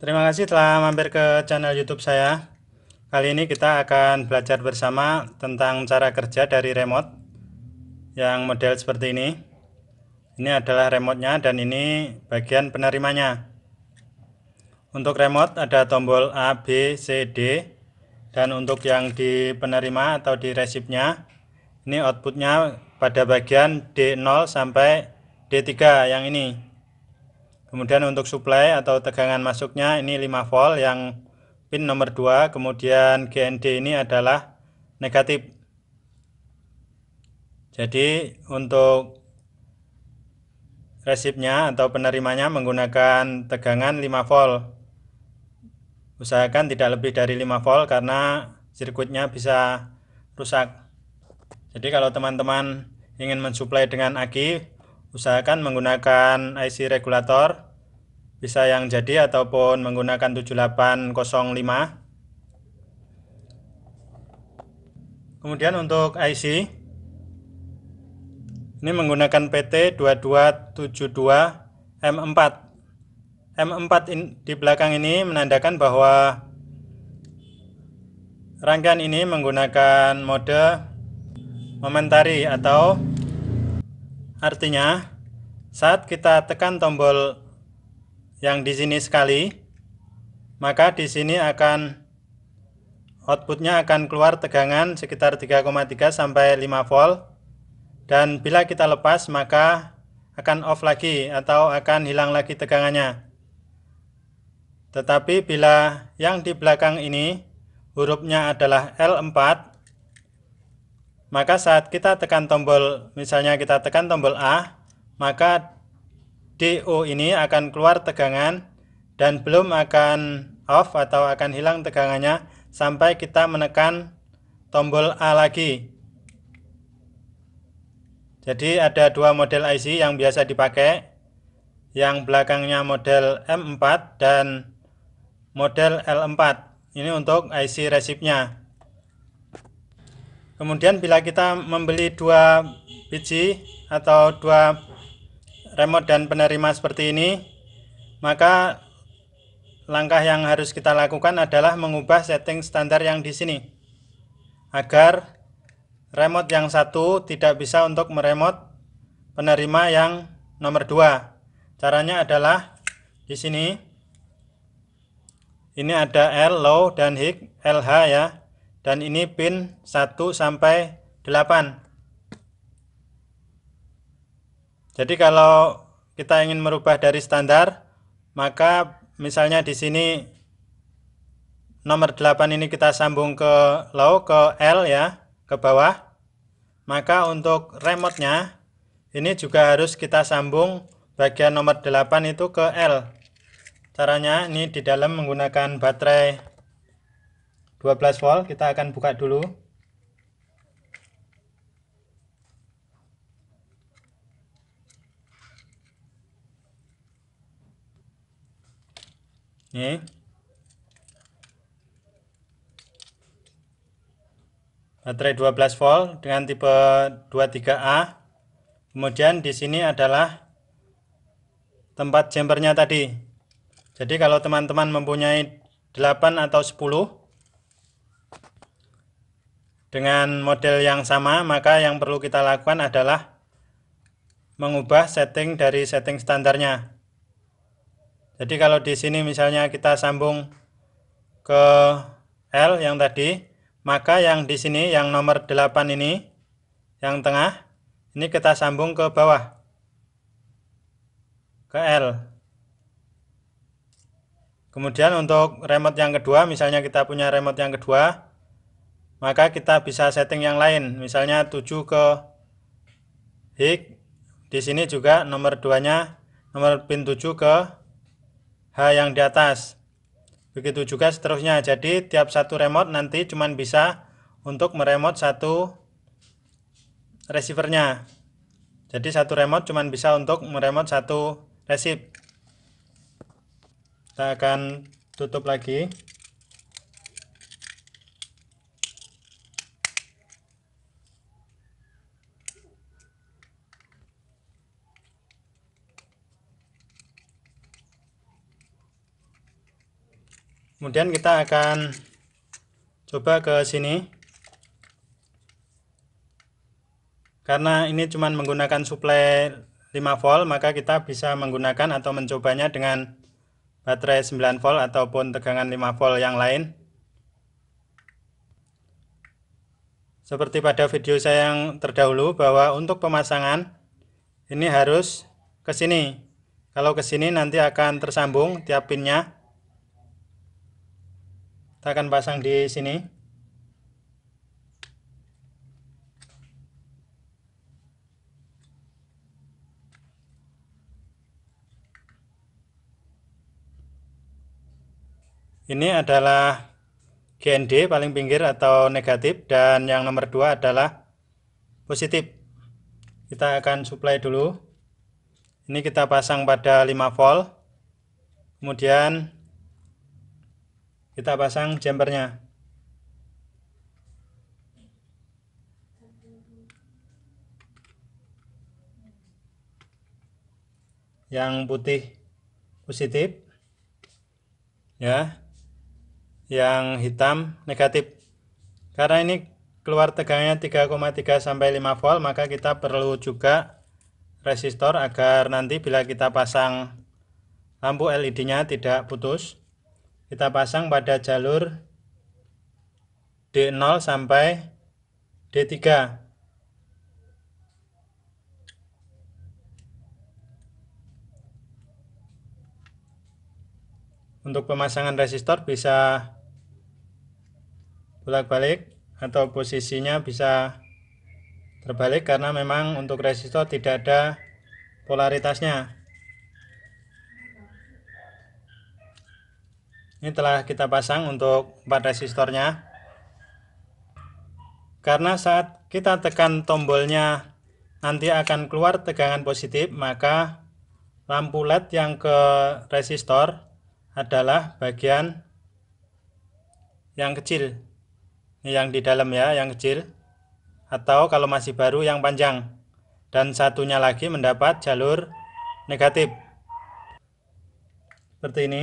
Terima kasih telah mampir ke channel YouTube saya. Kali ini kita akan belajar bersama tentang cara kerja dari remote yang model seperti ini. Ini adalah remotenya dan ini bagian penerimanya. Untuk remote ada tombol A, B, C, D. Dan untuk yang di penerima atau di resipnya, ini outputnya pada bagian D0 sampai D3 yang ini. Kemudian untuk supply atau tegangan masuknya ini 5 volt yang pin nomor 2, kemudian GND ini adalah negatif. Jadi untuk resipnya atau penerimanya menggunakan tegangan 5 volt. Usahakan tidak lebih dari 5 volt karena sirkuitnya bisa rusak. Jadi kalau teman-teman ingin mensuplai dengan aki Usahakan menggunakan IC regulator, bisa yang jadi ataupun menggunakan 7805. Kemudian untuk IC, ini menggunakan PT 2272 M4. M4 in, di belakang ini menandakan bahwa rangkaian ini menggunakan mode momentari atau Artinya, saat kita tekan tombol yang di sini sekali, maka di sini akan outputnya akan keluar tegangan sekitar 3,3 sampai 5 volt dan bila kita lepas maka akan off lagi atau akan hilang lagi tegangannya. Tetapi bila yang di belakang ini hurufnya adalah L4 maka saat kita tekan tombol, misalnya kita tekan tombol A, maka DO ini akan keluar tegangan dan belum akan off atau akan hilang tegangannya sampai kita menekan tombol A lagi. Jadi ada dua model IC yang biasa dipakai, yang belakangnya model M4 dan model L4. Ini untuk IC resipnya kemudian bila kita membeli dua biji atau dua remote dan penerima seperti ini maka langkah yang harus kita lakukan adalah mengubah setting standar yang di sini agar remote yang satu tidak bisa untuk meremot penerima yang nomor dua caranya adalah di sini ini ada L low dan High LH ya dan ini pin 1 sampai 8 jadi kalau kita ingin merubah dari standar maka misalnya di sini nomor 8 ini kita sambung ke low ke L ya ke bawah maka untuk remote nya ini juga harus kita sambung bagian nomor 8 itu ke L caranya ini di dalam menggunakan baterai 12 volt kita akan buka dulu ini baterai 12 volt dengan tipe 23A kemudian di sini adalah tempat jumpernya tadi jadi kalau teman-teman mempunyai 8 atau 10 dengan model yang sama, maka yang perlu kita lakukan adalah mengubah setting dari setting standarnya. Jadi kalau di sini misalnya kita sambung ke L yang tadi, maka yang di sini yang nomor 8 ini, yang tengah, ini kita sambung ke bawah, ke L. Kemudian untuk remote yang kedua, misalnya kita punya remote yang kedua, maka kita bisa setting yang lain misalnya 7 ke hik di sini juga nomor 2 nya nomor pin 7 ke H yang di atas begitu juga seterusnya jadi tiap satu remote nanti cuman bisa untuk meremot satu receivernya jadi satu remote cuman bisa untuk meremot satu receive kita akan tutup lagi kemudian kita akan coba ke sini karena ini cuma menggunakan suplai 5 volt maka kita bisa menggunakan atau mencobanya dengan baterai 9 volt ataupun tegangan 5 volt yang lain seperti pada video saya yang terdahulu bahwa untuk pemasangan ini harus ke sini kalau ke sini nanti akan tersambung tiap pinnya kita akan pasang di sini ini adalah GND paling pinggir atau negatif dan yang nomor dua adalah positif kita akan supply dulu ini kita pasang pada 5 volt kemudian kita pasang jumpernya. Yang putih positif. Ya. Yang hitam negatif. Karena ini keluar tegangnya 3,3 sampai 5 volt, maka kita perlu juga resistor agar nanti bila kita pasang lampu LED-nya tidak putus kita pasang pada jalur D0 sampai D3 untuk pemasangan resistor bisa bolak-balik atau posisinya bisa terbalik karena memang untuk resistor tidak ada polaritasnya ini telah kita pasang untuk 4 resistornya karena saat kita tekan tombolnya nanti akan keluar tegangan positif maka lampu led yang ke resistor adalah bagian yang kecil ini yang di dalam ya yang kecil atau kalau masih baru yang panjang dan satunya lagi mendapat jalur negatif seperti ini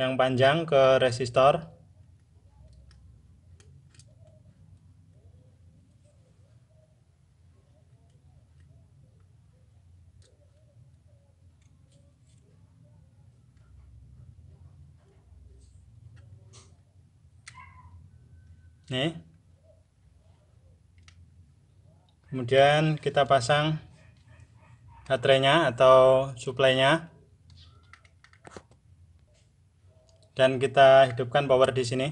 yang panjang ke resistor. Nih. Kemudian kita pasang baterainya atau suplainya. dan kita hidupkan power di sini.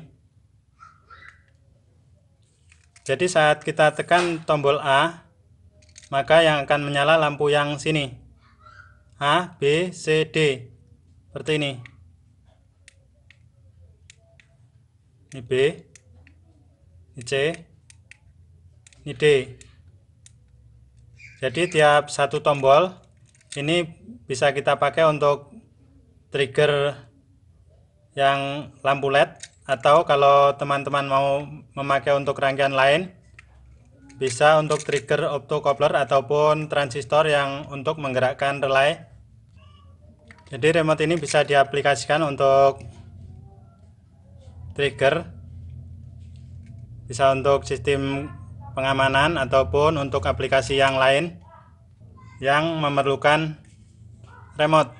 Jadi saat kita tekan tombol A, maka yang akan menyala lampu yang sini. A, B, C, D. Seperti ini. Ini B, ini C, ini D. Jadi tiap satu tombol ini bisa kita pakai untuk trigger yang lampu LED atau kalau teman-teman mau memakai untuk rangkaian lain bisa untuk trigger optocoupler ataupun transistor yang untuk menggerakkan relay jadi remote ini bisa diaplikasikan untuk trigger bisa untuk sistem pengamanan ataupun untuk aplikasi yang lain yang memerlukan remote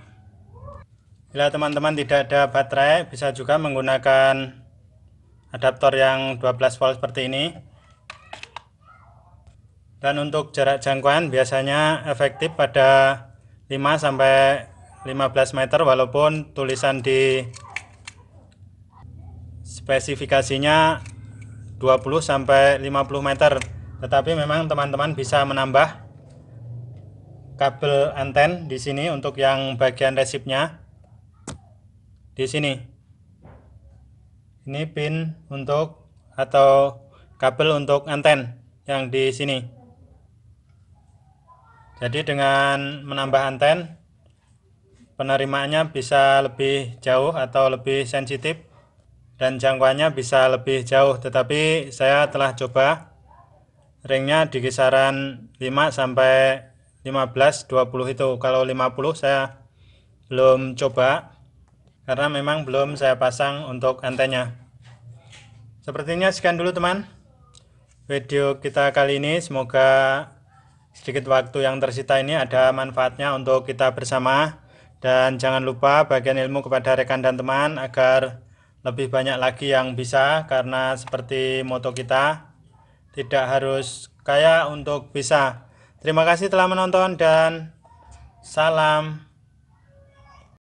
Bila teman-teman tidak ada baterai, bisa juga menggunakan adaptor yang 12 volt seperti ini. Dan untuk jarak jangkauan biasanya efektif pada 5 sampai 15 meter walaupun tulisan di spesifikasinya 20 sampai 50 meter. Tetapi memang teman-teman bisa menambah kabel anten di sini untuk yang bagian resipnya di sini. Ini pin untuk atau kabel untuk anten yang di sini. Jadi dengan menambah anten penerimaannya bisa lebih jauh atau lebih sensitif dan jangkauannya bisa lebih jauh tetapi saya telah coba ringnya di kisaran 5 sampai 15 20 itu kalau 50 saya belum coba karena memang belum saya pasang untuk antenanya. Sepertinya sekian dulu teman video kita kali ini. Semoga sedikit waktu yang tersita ini ada manfaatnya untuk kita bersama. Dan jangan lupa bagian ilmu kepada rekan dan teman agar lebih banyak lagi yang bisa karena seperti moto kita tidak harus kaya untuk bisa. Terima kasih telah menonton dan salam.